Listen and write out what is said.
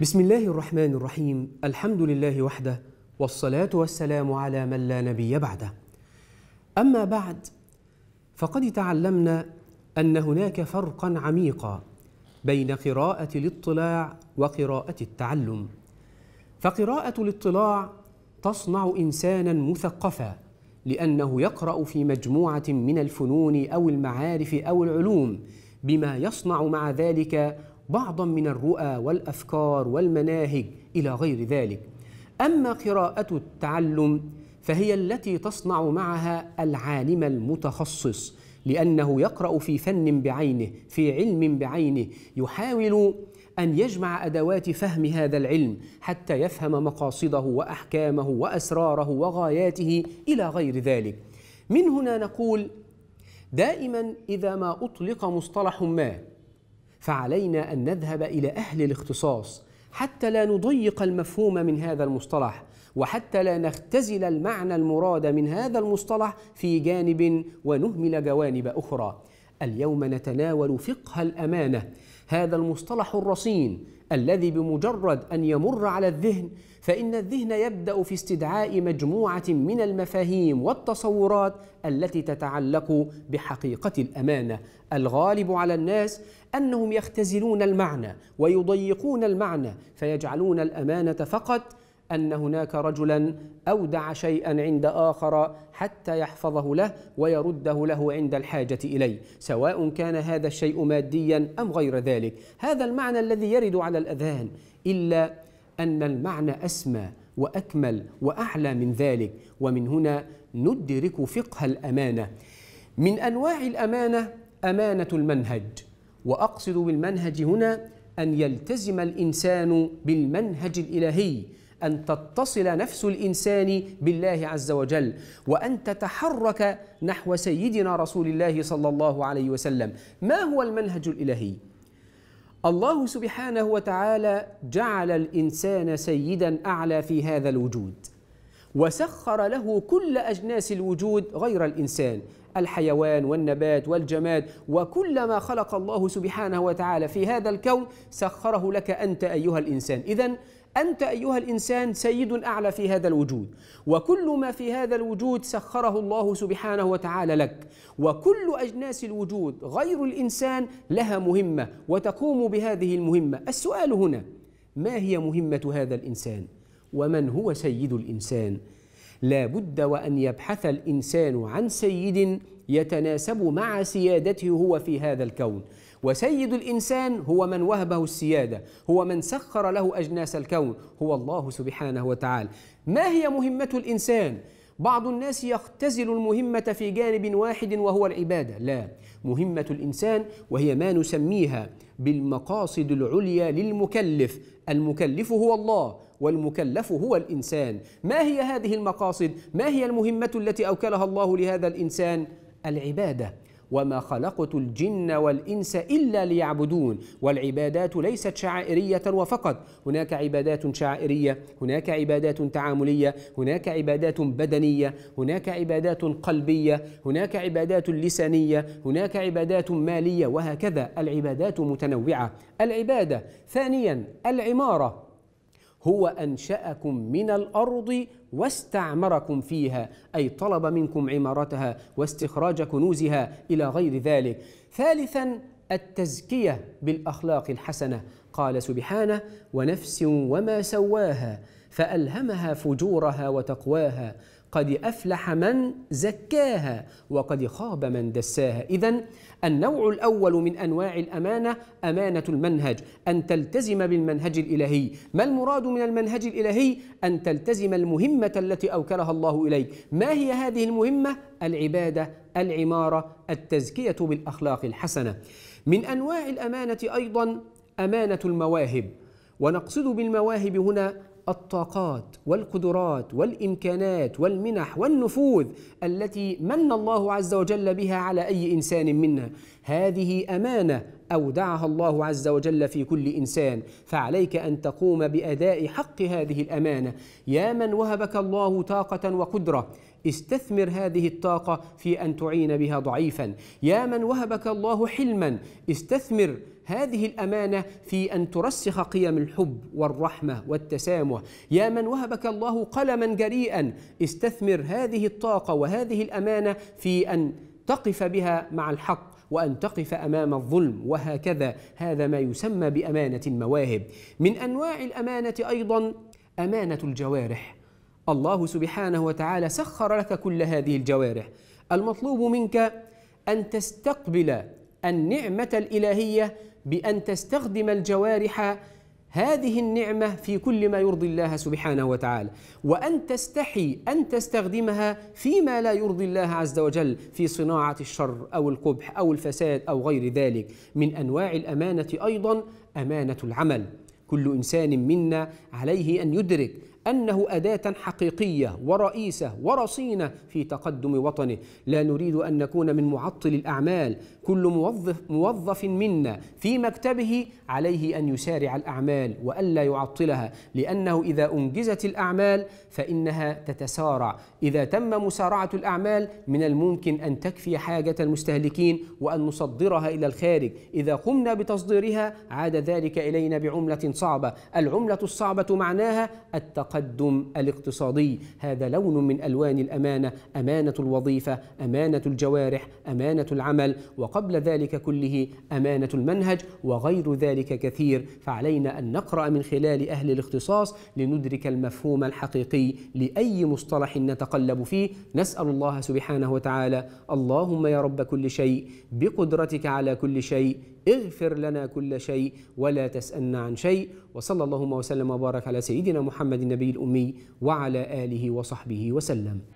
بسم الله الرحمن الرحيم الحمد لله وحده والصلاة والسلام على من لا نبي بعده أما بعد فقد تعلمنا أن هناك فرقا عميقا بين قراءة الاطلاع وقراءة التعلم فقراءة الاطلاع تصنع إنسانا مثقفا لأنه يقرأ في مجموعة من الفنون أو المعارف أو العلوم بما يصنع مع ذلك بعضا من الرؤى والافكار والمناهج الى غير ذلك اما قراءه التعلم فهي التي تصنع معها العالم المتخصص لانه يقرا في فن بعينه في علم بعينه يحاول ان يجمع ادوات فهم هذا العلم حتى يفهم مقاصده واحكامه واسراره وغاياته الى غير ذلك من هنا نقول دائما اذا ما اطلق مصطلح ما فعلينا أن نذهب إلى أهل الاختصاص حتى لا نضيق المفهوم من هذا المصطلح وحتى لا نختزل المعنى المراد من هذا المصطلح في جانب ونهمل جوانب أخرى اليوم نتناول فقه الأمانة هذا المصطلح الرصين الذي بمجرد ان يمر على الذهن فان الذهن يبدا في استدعاء مجموعه من المفاهيم والتصورات التي تتعلق بحقيقه الامانه الغالب على الناس انهم يختزلون المعنى ويضيقون المعنى فيجعلون الامانه فقط أن هناك رجلا أودع شيئا عند آخر حتى يحفظه له ويرده له عند الحاجة إليه سواء كان هذا الشيء ماديا أم غير ذلك هذا المعنى الذي يرد على الأذهان إلا أن المعنى أسمى وأكمل وأعلى من ذلك ومن هنا ندرك فقه الأمانة من أنواع الأمانة أمانة المنهج وأقصد بالمنهج هنا أن يلتزم الإنسان بالمنهج الإلهي أن تتصل نفس الإنسان بالله عز وجل وأن تتحرك نحو سيدنا رسول الله صلى الله عليه وسلم ما هو المنهج الإلهي؟ الله سبحانه وتعالى جعل الإنسان سيدا أعلى في هذا الوجود وسخر له كل أجناس الوجود غير الإنسان الحيوان والنبات والجماد وكل ما خلق الله سبحانه وتعالى في هذا الكون سخره لك انت ايها الانسان اذا أنت أيها الإنسان سيد أعلى في هذا الوجود وكل ما في هذا الوجود سخره الله سبحانه وتعالى لك وكل أجناس الوجود غير الإنسان لها مهمة وتقوم بهذه المهمة السؤال هنا ما هي مهمة هذا الإنسان ومن هو سيد الإنسان لا بد وأن يبحث الإنسان عن سيد يتناسب مع سيادته هو في هذا الكون وسيد الإنسان هو من وهبه السيادة هو من سخر له أجناس الكون هو الله سبحانه وتعالى ما هي مهمة الإنسان؟ بعض الناس يختزل المهمة في جانب واحد وهو العبادة، لا، مهمة الإنسان وهي ما نسميها بالمقاصد العليا للمكلف، المكلف هو الله والمكلف هو الإنسان، ما هي هذه المقاصد؟ ما هي المهمة التي أوكلها الله لهذا الإنسان؟ العبادة. وما خلقت الجن والإنس إلا ليعبدون والعبادات ليست شعائرية وفقط هناك عبادات شعائرية هناك عبادات تعاملية هناك عبادات بدنية هناك عبادات قلبية هناك عبادات لسانية هناك عبادات مالية وهكذا العبادات متنوعة العبادة ثانيا العمارة هو أنشأكم من الأرض واستعمركم فيها أي طلب منكم عمارتها واستخراج كنوزها إلى غير ذلك ثالثا التزكية بالأخلاق الحسنة قال سبحانه ونفس وما سواها فألهمها فجورها وتقواها قد أفلح من زكاها وقد خاب من دساها إذا النوع الأول من أنواع الأمانة أمانة المنهج أن تلتزم بالمنهج الإلهي ما المراد من المنهج الإلهي؟ أن تلتزم المهمة التي أوكلها الله إليك ما هي هذه المهمة؟ العبادة العمارة التزكية بالأخلاق الحسنة من أنواع الأمانة أيضا أمانة المواهب ونقصد بالمواهب هنا الطاقات والقدرات والامكانات والمنح والنفوذ التي من الله عز وجل بها على اي انسان منا هذه امانه أودعها الله عز وجل في كل إنسان فعليك أن تقوم بأداء حق هذه الأمانة يا من وهبك الله طاقة وقدرة استثمر هذه الطاقة في أن تعين بها ضعيفا يا من وهبك الله حلما استثمر هذه الأمانة في أن ترسخ قيم الحب والرحمة والتسامح يا من وهبك الله قلما جريئا استثمر هذه الطاقة وهذه الأمانة في أن تقف بها مع الحق وأن تقف أمام الظلم وهكذا هذا ما يسمى بأمانة المواهب من أنواع الأمانة أيضا أمانة الجوارح الله سبحانه وتعالى سخر لك كل هذه الجوارح المطلوب منك أن تستقبل النعمة الإلهية بأن تستخدم الجوارح هذه النعمة في كل ما يرضي الله سبحانه وتعالى وأن تستحي أن تستخدمها فيما لا يرضي الله عز وجل في صناعة الشر أو القبح أو الفساد أو غير ذلك من أنواع الأمانة أيضا أمانة العمل كل إنسان منا عليه أن يدرك أنه أداة حقيقية ورئيسة ورصينة في تقدم وطنه لا نريد أن نكون من معطل الأعمال كل موظف, موظف منا في مكتبه عليه أن يسارع الأعمال وألا يعطلها لأنه إذا أنجزت الأعمال فإنها تتسارع إذا تم مسارعة الأعمال من الممكن أن تكفي حاجة المستهلكين وأن نصدرها إلى الخارج إذا قمنا بتصديرها عاد ذلك إلينا بعملة صعبة العملة الصعبة معناها التقدم التقدم الاقتصادي هذا لون من الوان الامانه امانه الوظيفه امانه الجوارح امانه العمل وقبل ذلك كله امانه المنهج وغير ذلك كثير فعلينا ان نقرا من خلال اهل الاختصاص لندرك المفهوم الحقيقي لاي مصطلح نتقلب فيه نسال الله سبحانه وتعالى اللهم يا رب كل شيء بقدرتك على كل شيء اغفر لنا كل شيء ولا تسألنا عن شيء وصلى اللهم وسلم وبارك على سيدنا محمد النبي الأمي وعلى آله وصحبه وسلم